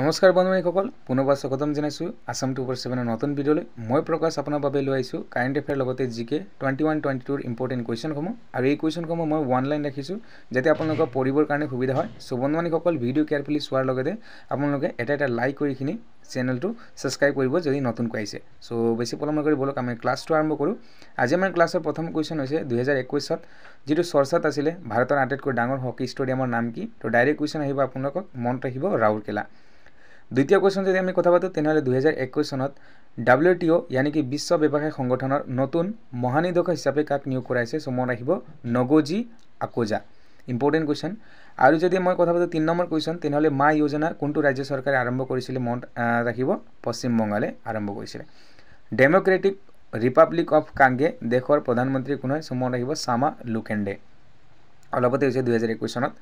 নমস্কাৰ বন্ধুবাসীসকল পুনৰবাৰ স্বাগতম জনাইছোঁ আছাম টু ফৰ ছেভেনৰ নতুন ভিডিঅ'লৈ মই প্ৰকাশ আপোনাৰ বাবে লৈ আহিছোঁ কাৰেণ্ট এফেয়াৰ লগতে G K twenty one twenty টুৰ ইম্পৰ্টেণ্ট কুৱেশ্যনসমূহ আৰু এই কুৱেশ্যনসমূহ মই ওৱান লাইন ৰাখিছোঁ যাতে আপোনালোকৰ পঢ়িবৰ কাৰণে সুবিধা হয় চ' বন্ধুবানীসকল ভিডিঅ' কেয়াৰফুলি চোৱাৰ লগতে আপোনালোকে এটা এটা লাইক কৰিখিনি চেনেলটো ছাবস্ক্ৰাইব কৰিব যদি নতুনকৈ আহিছে চ' বেছি পলম নকৰি ব'লক আমি ক্লাছটো আৰম্ভ কৰোঁ আজি আমাৰ ক্লাছৰ প্ৰথম কুৱেশ্যন হৈছে দুহেজাৰ একৈছত যিটো চৰ্চাত আছিলে ভাৰতৰ আটাইতকৈ ডাঙৰ হকী ষ্টেডিয়ামৰ নাম কি তো ডাইৰেক্ট কুৱেশ্যন আহিব আপোনালোকক মনত ৰাখিব ৰাউৰকেলা দ্বিতীয় কুৱেশ্যন যদি আমি কথা পাতোঁ তেনেহ'লে দুহেজাৰ একৈছ চনত ডাব্লিউ টি অ' য়ানি কি বিশ্ব ব্যৱসায় সংগঠনৰ নতুন মহানিদক হিচাপে কাক নিয়োগ কৰাইছে চ' মনত ৰাখিব নগজি আকোজা ইম্পৰ্টেণ্ট কুৱেশ্যন আৰু যদি মই কথা পাতোঁ তিনি নম্বৰ কুৱেশ্যন তেনেহ'লে মা য়োজনা কোনটো ৰাজ্য চৰকাৰে আৰম্ভ কৰিছিলে মন ৰাখিব পশ্চিমবংগালে আৰম্ভ কৰিছিলে ডেম'ক্ৰেটিক ৰিপাব্লিক অফ কাংগে দেশৰ প্ৰধানমন্ত্ৰী কোন হয় চ' মনত ৰাখিব চামা লুকেণ্ডে অলপতে হৈছে দুহেজাৰ একৈছ চনত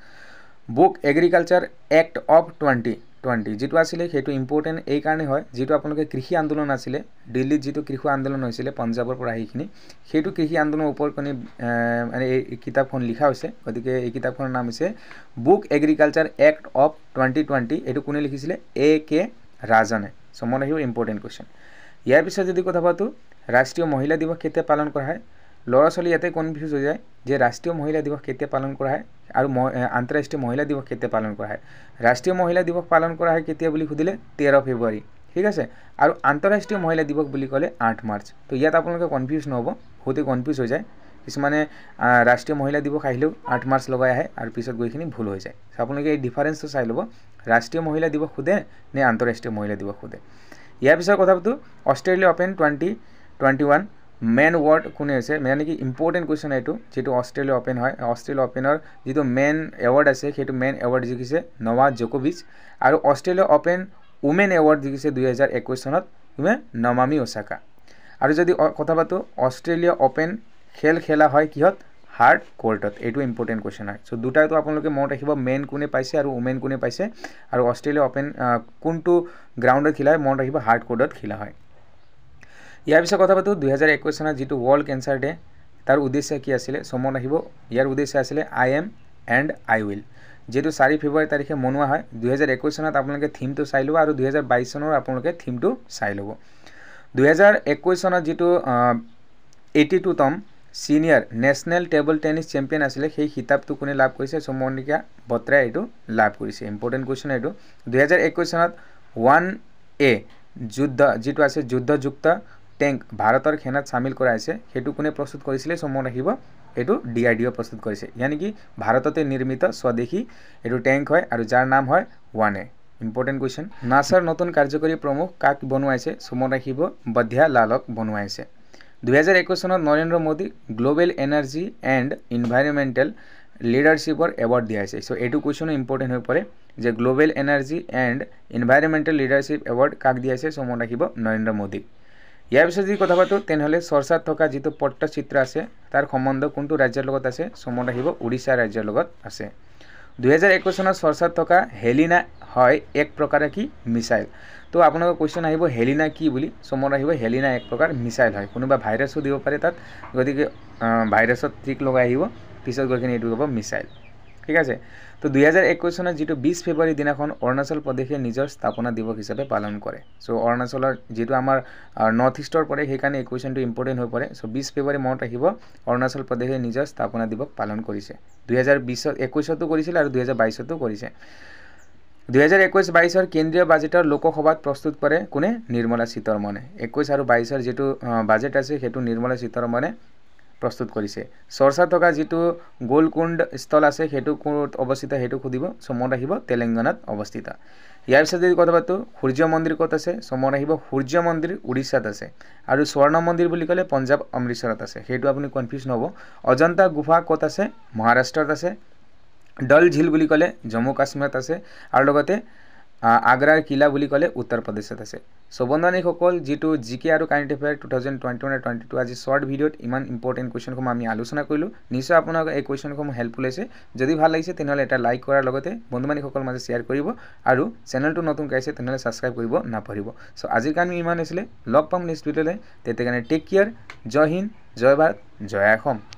book agriculture act of twenty twenty যিটো আছিলে সেইটো ইম্পৰ্টেণ্ট এইকাৰণে হয় যিটো আপোনালোকে কৃষি আন্দোলন আছিলে দিল্লীত যিটো কৃষক আন্দোলন হৈছিলে পঞ্জাৱৰ পৰা সেইখিনি সেইটো কৃষি আন্দোলনৰ ওপৰত কণি মানে এই কিতাপখন লিখা হৈছে গতিকে এই কিতাপখনৰ নাম হৈছে book agriculture act of twenty twenty এইটো কোনে লিখিছিলে এ কে ৰাজনে চ মনে আহিব ইম্পৰ্টেণ্ট কুৱেশ্যন ইয়াৰ পিছত যদি কথা পাতোঁ ৰাষ্ট্ৰীয় মহিলা দিৱস কেতিয়া পালন কৰা হয় ল'ৰা ছোৱালী ইয়াতে কনফিউজ হৈ যায় যে ৰাষ্ট্ৰীয় মহিলা দিৱস কেতিয়া পালন কৰা হয় আৰু আন্তঃৰাষ্ট্ৰীয় মহিলা দিৱস কেতিয়া পালন কৰা হয় ৰাষ্ট্ৰীয় মহিলা দিৱস পালন কৰা হয় কেতিয়া বুলি সুধিলে তেৰ ফেব্ৰুৱাৰী ঠিক আছে আৰু আন্তঃৰাষ্ট্ৰীয় মহিলা দিৱস বুলি ক'লে আঠ মাৰ্চ তো ইয়াত আপোনালোকে কনফিউজ নহ'ব বহুতেই কনফিউজ হৈ যায় কিছুমানে ৰাষ্ট্ৰীয় মহিলা দিৱস আহিলেও আঠ মাৰ্চ লগাই আহে আৰু পিছত গৈ সেইখিনি ভুল হৈ যায় আপোনালোকে এই ডিফাৰেঞ্চটো চাই ল'ব ৰাষ্ট্ৰীয় মহিলা দিৱস সোধে নে আন্তঃৰাষ্ট্ৰীয় মহিলা দিৱস সোধে ইয়াৰ পিছৰ কথাটো Australia open twenty twenty one men word কোনে হৈছে মানে কি ইম্পৰ্টেণ্ট কুৱেশ্যন এইটো যিটো অষ্ট্ৰেলিয়া অ'পেন হয় অষ্ট্ৰেলিয়া অ'পেনৰ যিটো মেইন এৱাৰ্ড আছে সেইটো মেইন এৱাৰ্ড জিকিছে নৱা জকোভিচ আৰু অষ্ট্ৰেলিয়া অ'পেন ওমেন এৱাৰ্ড জিকিছে দুহেজাৰ একৈছ চনত তুমি নমামি ওচাকা আৰু যদি কথা পাতোঁ অষ্ট্ৰেলিয়া অ'পেন খেল খেলা হয় কিহত হাৰ্ড কৰ্টত এইটো ইম্পৰ্টেণ্ট কুৱেশ্যন হয় চ' দুটাইতো আপোনালোকে মনত ৰাখিব মেইন কোনে পাইছে আৰু ওমেন কোনে পাইছে আৰু অষ্ট্ৰেলিয়া অ'পেন কোনটো গ্ৰাউণ্ডত খিলা হয় মনত ৰাখিব হাৰ্ড কৰ্টত খিলা হয় ইয়াৰ পিছত কথা পাতোঁ দুহেজাৰ একৈছ চনত যিটো ৱৰ্ল্ড কেঞ্চাৰ ডে তাৰ উদ্দেশ্য কি আছিলে চমন আহিব ইয়াৰ উদ্দেশ্য আছিলে I am and I will যিহেতু চাৰি ফেব্ৰুৱাৰী তাৰিখে মনোৱা হয় দুহেজাৰ একৈছ চনত আপোনালোকে থিমটো চাই ল'ব আৰু দুহেজাৰ বাইছ চনৰ আপোনালোকে থিমটো চাই ল'ব দুহেজাৰ একৈছ চনত যিটো এইটি টুতম senior national table tennis champion আছিলে সেই খিতাপটো কোনে লাভ কৰিছে চমনিকা বত্ৰাই এইটো লাভ কৰিছে ইম্পৰ্টেণ্ট কুৱেশ্যন এইটো দুহেজাৰ একৈছ চনত ওৱান এ যুদ্ধ যিটো আছে যুদ্ধযুক্ত টেংক ভাৰতৰ সেনাত চামিল কৰা হৈছে সেইটো কোনে প্ৰস্তুত কৰিছিলে চ' মনত ৰাখিব এইটো ডি আৰ ডি অ' প্ৰস্তুত কৰিছে ইয়াৰ নেকি ভাৰততে নিৰ্মিত স্বদেশী এইটো টেংক হয় আৰু যাৰ নাম হয় ৱানে ইম্পৰ্টেণ্ট কুৱেশ্যন নাছাৰ নতুন কাৰ্যকৰী প্ৰমুখ কাক বনোৱাইছে চ' মনত ৰাখিব বধ্যা লালক বনোৱাইছে দুহেজাৰ একৈছ চনত Narendra Modi global energy and environmental লিডাৰশ্বিপৰ এৱাৰ্ড দিয়াইছে চ' এইটো কুৱেশ্যনো ইম্পৰ্টেণ্ট হৈ পৰে যে global energy and environmental leadership award কাক দিয়াইছে চ' মনত ৰাখিব নৰেন্দ্ৰ মোদীক ইয়াৰ পিছত যদি কথা পাতোঁ তেনেহ'লে চৰ্চাত থকা যিটো পট্টচিত্ৰ আছে তাৰ সম্বন্ধ কোনটো ৰাজ্যৰ লগত আছে চমত আহিব উৰিষ্যা ৰাজ্যৰ লগত আছে দুহেজাৰ একৈছ চনত চৰ্চাত থকা হেলিনা হয় এক প্ৰকাৰে কি মিছাইল তো আপোনালোকৰ কুৱেশ্যন আহিব হেলিনা কি বুলি চমন আহিব হেলিনা এক প্ৰকাৰ মিছাইল হয় কোনোবা ভাইৰাছো দিব পাৰে তাত গতিকে ভাইৰাছত ট্ৰিক লগাই আহিব পিছত গৈ কিনে এইটো হ'ব মিছাইল ঠিক আছে তো দুহাজার একুশ সনের যে বিশ ফেব্রুয়ারি দিনাখন অরুণাচল প্রদেশে নিজের স্থাপনা দিবস হিসাবে পালন করে সো অরুণাচলের যে আমার নর্থ ইস্টর পড়ে সেখানে এই কুয়েশনটি ইম্পর্টেন্ট হয়ে পড়ে সো বিশ ফেব্রুয়ারি মনত রাখব অরুণাচল প্রদেশে নিজের স্থাপনা দিবস পালন করেছে দুহাজার বিশ একুশতো করেছিল আর দুহাজার বাইশতো করেছে দুহাজার একুশ বাইশের কেন্দ্রীয় বাজেটের লোকসভাত প্রস্তুত করে কোনে নির্মলা সীতারমণে একুশ আর বাইশের যে বাজেট আছে সে নির্মলা সীতারমণে প্ৰস্তুত কৰিছে চৰ্চা থকা যিটো গোলকুণ্ড স্থল আছে সেইটো ক'ত অৱস্থিত সেইটো সুধিব চমত আহিব তেলেংগানাত অৱস্থিত ইয়াৰ পিছত যদি কথা পাতোঁ সূৰ্য মন্দিৰ ক'ত আছে চমত আহিব সূৰ্য মন্দিৰ উৰিষ্যাত আছে আৰু স্বৰ্ণ মন্দিৰ বুলি ক'লে পঞ্জাৱ অমৃতসৰত আছে সেইটো আপুনি কনফিউজ নহ'ব অজন্তা গুফা ক'ত আছে মহাৰাষ্ট্ৰত আছে ডল ঝিল বুলি ক'লে জম্মু কাশ্মীৰত আছে আৰু লগতে আগ্ৰাৰ কিলা বুলি ক'লে উত্তৰ প্ৰদেশত আছে চ' বন্ধুবান্ধীসকল যিটো জি কে আৰু current affair two thousand twenty one আৰু টুৱেণ্টি টু আজি শ্বৰ্ট ভিডিঅ'ত ইমান ইম্পৰ্টেণ্ট কুৱেশ্যনসমূহ আমি আলোচনা কৰিলোঁ নিশ্চয় আপোনালোকৰ এই কুৱেশ্যনসমূহ হেল্পফুল হৈছে যদি ভাল লাগিছে তেনেহ'লে এটা লাইক কৰাৰ লগতে বন্ধুবান্ধীসকলৰ মাজে শ্বেয়াৰ কৰিব আৰু চেনেলটো নতুন কৰিছে তেনেহ'লে ছাবস্ক্ৰাইব কৰিব নাপাৰিব চ' আজিৰ কাৰণে ইমান আছিলে লগ পাম নেক্সট ভিডিঅ'লৈ তেতিয়া কাৰণে টেক কেয়াৰ জয় হিন্দ জয় ভাৰত জয় অসম